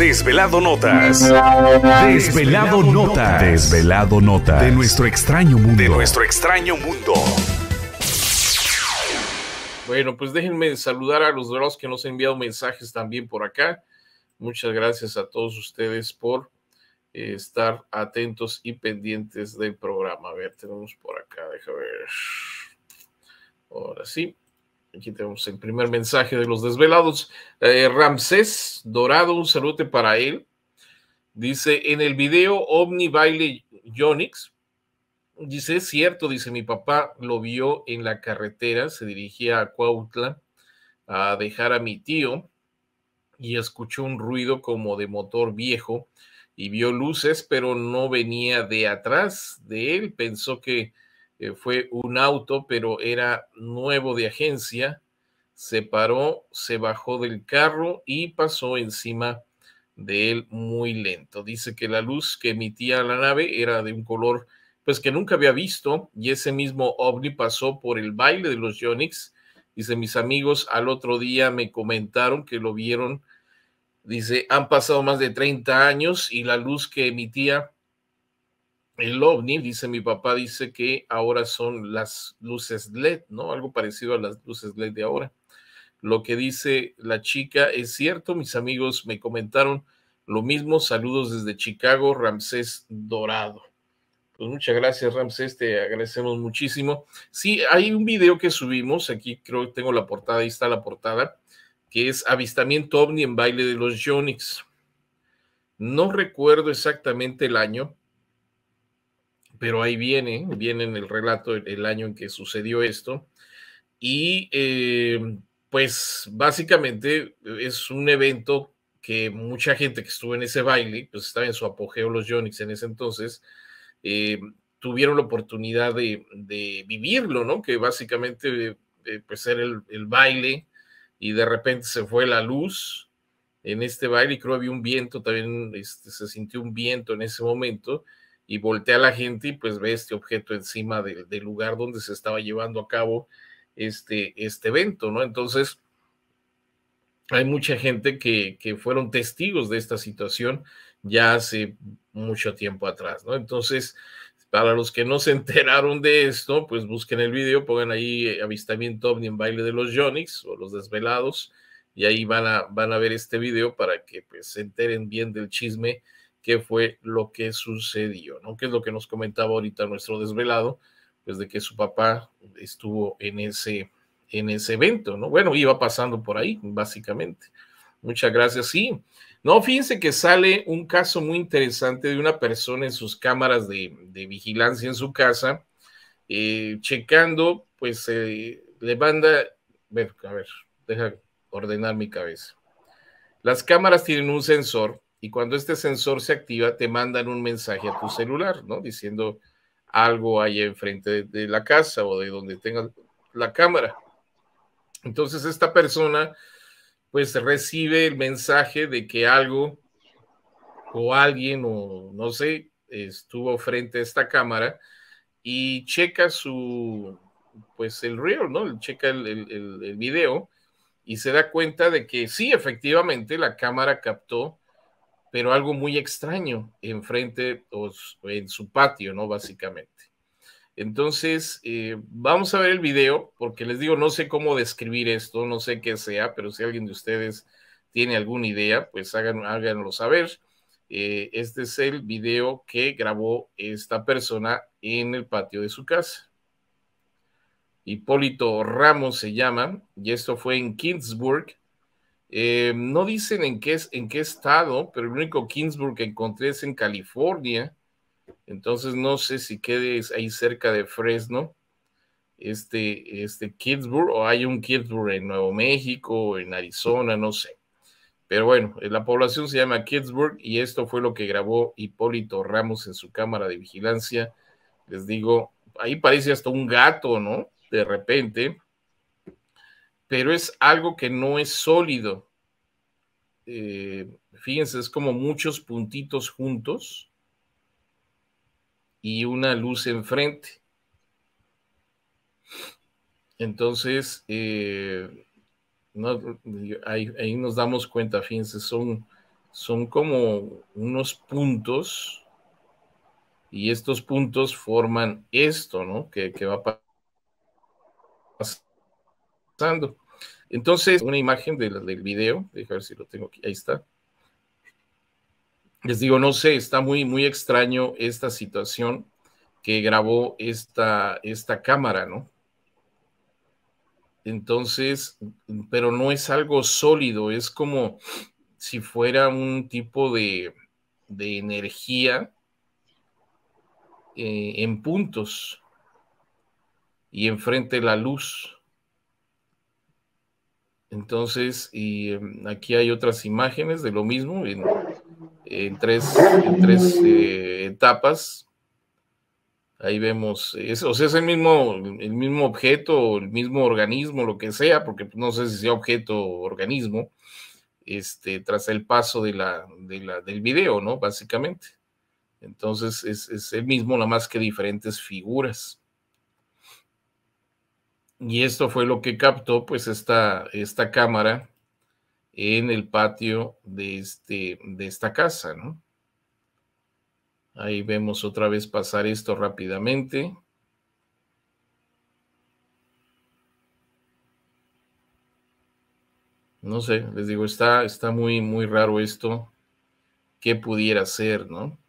Desvelado Notas. Desvelado, Notas. Desvelado Notas. De nuestro extraño mundo. De nuestro extraño mundo. Bueno, pues déjenme saludar a los de que nos han enviado mensajes también por acá. Muchas gracias a todos ustedes por eh, estar atentos y pendientes del programa. A ver, tenemos por acá, Deja ver. Ahora sí. Aquí tenemos el primer mensaje de los desvelados. Eh, Ramsés Dorado, un saludo para él. Dice, en el video Omni Baile Yonix, dice, es cierto, dice, mi papá lo vio en la carretera, se dirigía a Cuautla a dejar a mi tío y escuchó un ruido como de motor viejo y vio luces, pero no venía de atrás de él, pensó que eh, fue un auto, pero era nuevo de agencia, se paró, se bajó del carro y pasó encima de él muy lento. Dice que la luz que emitía la nave era de un color pues que nunca había visto y ese mismo ovni pasó por el baile de los Yonix. Dice, mis amigos al otro día me comentaron que lo vieron. Dice, han pasado más de 30 años y la luz que emitía el ovni, dice mi papá, dice que ahora son las luces LED, ¿no? Algo parecido a las luces LED de ahora. Lo que dice la chica es cierto, mis amigos me comentaron lo mismo. Saludos desde Chicago, Ramsés Dorado. Pues muchas gracias, Ramsés, te agradecemos muchísimo. Sí, hay un video que subimos, aquí creo que tengo la portada, ahí está la portada, que es Avistamiento OVNI en baile de los Yonix. No recuerdo exactamente el año, pero ahí viene, viene en el relato el, año en que sucedió esto. Y eh, pues básicamente es un evento que mucha gente que estuvo en ese baile, pues estaba en su apogeo los Yonix en ese entonces, eh, tuvieron la oportunidad de, vivirlo, ¿no? Que básicamente eh, pues era el, baile y de repente se fue la luz en este baile y creo que había un viento, también este, se sintió un viento en ese momento y voltea la gente y pues ve este objeto encima del, lugar donde se estaba llevando a cabo este, este evento, ¿no? Entonces, hay mucha gente que, fueron testigos de esta situación ya hace mucho tiempo atrás, ¿no? Entonces, para los que no se enteraron de esto, pues busquen el video, pongan ahí eh, avistamiento ovni en baile de los jonix, o los desvelados y ahí van a, van a ver este video para que pues, se enteren bien del chisme qué fue lo que sucedió, ¿no? Que es lo que nos comentaba ahorita nuestro desvelado, pues de que su papá estuvo en ese, en ese evento, ¿no? Bueno, iba pasando por ahí, básicamente. Muchas gracias. Sí, no, fíjense que sale un caso muy interesante de una persona en sus cámaras de, vigilancia en su casa, eh, checando, pues eh, le manda, a ver, deja ordenar mi cabeza. Las cámaras tienen un sensor y cuando este sensor se activa te mandan un mensaje a tu celular, ¿no? Diciendo algo ahí enfrente de, la casa o de donde tenga la cámara. Entonces esta persona pues recibe el mensaje de que algo o alguien o no sé estuvo frente a esta cámara y checa su pues el reel, ¿no? Checa el video y se da cuenta de que sí, efectivamente la cámara captó pero algo muy extraño enfrente o en su patio, ¿no? Básicamente. Entonces, eh, vamos a ver el video, porque les digo, no sé cómo describir esto, no sé qué sea, pero si alguien de ustedes tiene alguna idea, pues hagan, háganlo saber. Eh, este es el video que grabó esta persona en el patio de su casa. Hipólito Ramos se llama, y esto fue en Kingsburg, eh, no dicen en qué, estado, pero el único Kingsburg que encontré es en California. Entonces no sé si quedes ahí cerca de Fresno, este, este Kingsburg, o hay un Kingsburg en Nuevo México, en Arizona, no sé. Pero bueno, eh, la población se llama Kingsburg y esto fue lo que grabó Hipólito Ramos en su cámara de vigilancia. Les digo, ahí parece hasta un gato, ¿no? De repente pero es algo que no es sólido. Eh, fíjense, es como muchos puntitos juntos y una luz enfrente. Entonces, eh, ahí, nos damos cuenta, fíjense, son, son como unos puntos y estos puntos forman esto, ¿no? Que, que va pasando. Entonces, una imagen del, video, déjame ver si lo tengo aquí, ahí está. Les digo, no sé, está muy, muy extraño esta situación que grabó esta, esta cámara, ¿no? Entonces, pero no es algo sólido, es como si fuera un tipo de, de energía eh, en puntos y enfrente la luz. Entonces, y em, aquí hay otras imágenes de lo mismo en, tres, en tres eh, etapas. Ahí vemos, es, o sea, es el mismo, el mismo objeto, el mismo organismo, lo que sea, porque no sé si sea objeto o organismo, este, tras el paso de la, del video, ¿no? Básicamente. Entonces, es, es el mismo, nada más que diferentes figuras. Y esto fue lo que captó pues esta, esta cámara en el patio de, este, de esta casa, ¿no? Ahí vemos otra vez pasar esto rápidamente. No sé, les digo, está, está muy, muy raro esto. ¿Qué pudiera ser, no?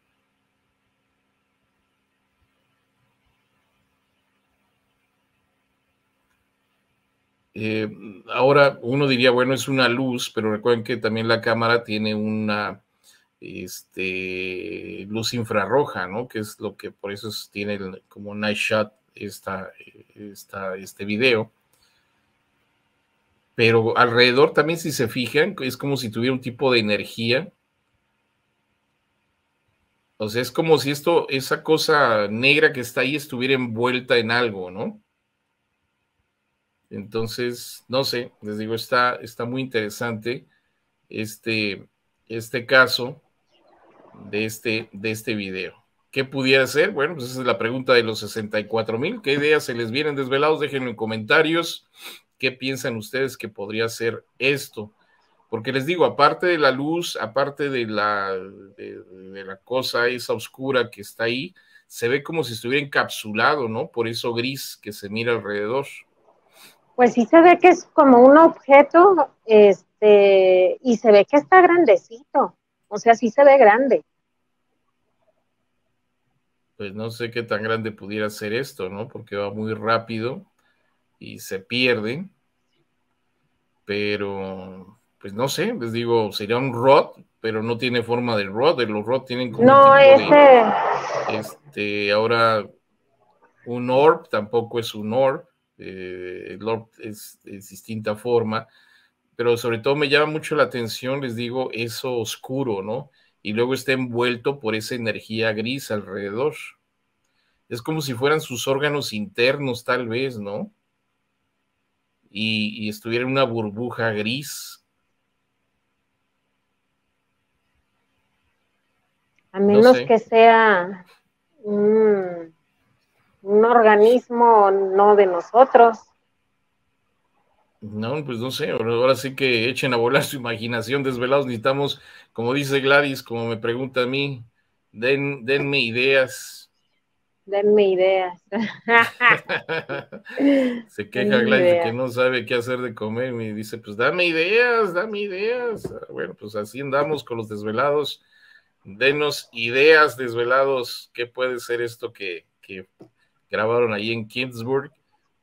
Eh, ahora uno diría, bueno, es una luz, pero recuerden que también la cámara tiene una este, luz infrarroja, ¿no? Que es lo que por eso tiene como night shot esta, este video. Pero alrededor también, si se fijan, es como si tuviera un tipo de energía. O sea, es como si esto, esa cosa negra que está ahí estuviera envuelta en algo, ¿no? Entonces, no sé, les digo, está, está muy interesante este, este caso de este, de este video. ¿Qué pudiera ser? Bueno, pues esa es la pregunta de los 64 mil. ¿Qué ideas se les vienen desvelados? Déjenlo en comentarios. ¿Qué piensan ustedes que podría ser esto? Porque les digo, aparte de la luz, aparte de la, de la cosa esa oscura que está ahí, se ve como si estuviera encapsulado, ¿no? Por eso gris que se mira alrededor pues sí se ve que es como un objeto, este, y se ve que está grandecito, o sea, sí se ve grande. Pues no sé qué tan grande pudiera ser esto, ¿no? Porque va muy rápido y se pierde, pero pues no sé, les digo, sería un rod, pero no tiene forma de rod, los rod tienen como no, un este, ahora un orb tampoco es un orb, eh, Lord es, distinta forma, pero sobre todo me llama mucho la atención, les digo, eso oscuro, ¿no? Y luego está envuelto por esa energía gris alrededor. Es como si fueran sus órganos internos, tal vez, ¿no? Y, estuviera en una burbuja gris. A menos que sea un organismo no de nosotros. No, pues no sé, ahora sí que echen a volar su imaginación, desvelados, necesitamos, como dice Gladys, como me pregunta a mí, den, denme ideas. Denme ideas. Se queja Gladys que no sabe qué hacer de comer, me dice, pues dame ideas, dame ideas. Ah, bueno, pues así andamos con los desvelados, denos ideas, desvelados, qué puede ser esto que, que grabaron ahí en Kingsburg,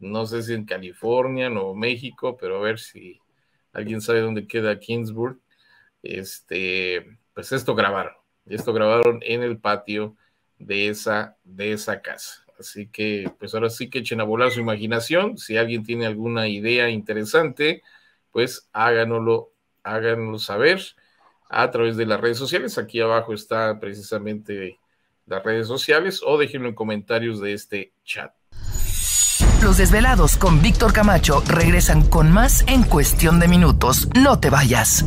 no sé si en California, Nuevo México, pero a ver si alguien sabe dónde queda Kingsburg. Este, pues esto grabaron, esto grabaron en el patio de esa, de esa casa. Así que, pues ahora sí que echen a volar su imaginación. Si alguien tiene alguna idea interesante, pues háganoslo, háganoslo saber a través de las redes sociales. Aquí abajo está precisamente las redes sociales o déjenlo en comentarios de este chat. Los desvelados con Víctor Camacho regresan con más en cuestión de minutos. No te vayas.